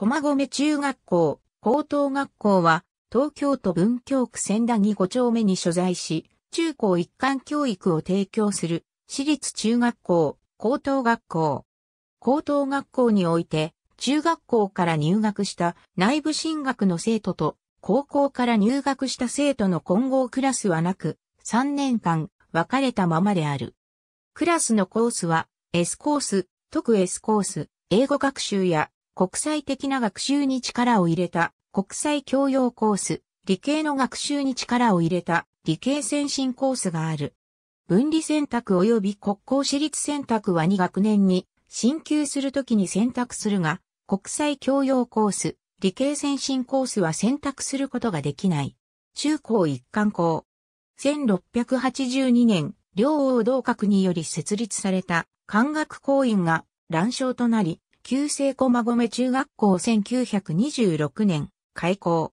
駒込中学校、高等学校は、東京都文京区千田木5丁目に所在し、中高一貫教育を提供する、私立中学校、高等学校。高等学校において、中学校から入学した内部進学の生徒と、高校から入学した生徒の混合クラスはなく、3年間分かれたままである。クラスのコースは、S コース、特 S コース、英語学習や国際的な学習に力を入れた国際教養コース、理系の学習に力を入れた理系先進コースがある。分離選択及び国公私立選択は2学年に進級するときに選択するが、国際教養コース、理系先進コースは選択することができない。中高一貫校。1682年、両王同閣により設立された漢学校院が乱章となり、旧制駒込中学校1926年、開校。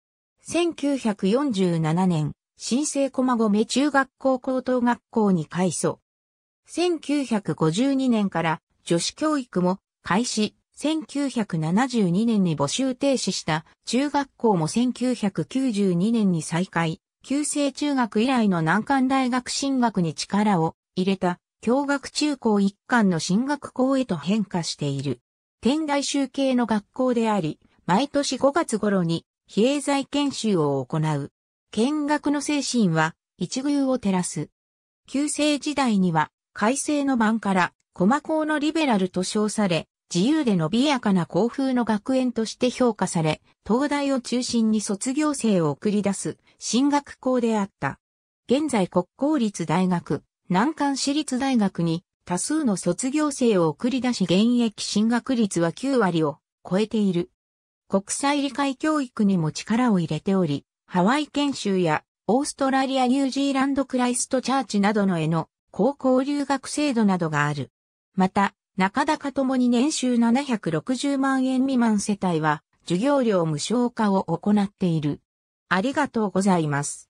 1947年、新生駒込中学校高等学校に改組。1952年から女子教育も開始。1972年に募集停止した中学校も1992年に再開。旧制中学以来の難関大学進学に力を入れた、共学中高一貫の進学校へと変化している。天台宗系の学校であり、毎年5月頃に比叡在研修を行う。見学の精神は一遇を照らす。旧世時代には、改正の版から駒校のリベラルと称され、自由で伸びやかな校風の学園として評価され、東大を中心に卒業生を送り出す進学校であった。現在国公立大学、南関私立大学に多数の卒業生を送り出し現役進学率は9割を超えている。国際理解教育にも力を入れており、ハワイ研修やオーストラリア・ニュージーランド・クライスト・チャーチなどの絵の高校留学制度などがある。また、中高ともに年収760万円未満世帯は、授業料無償化を行っている。ありがとうございます。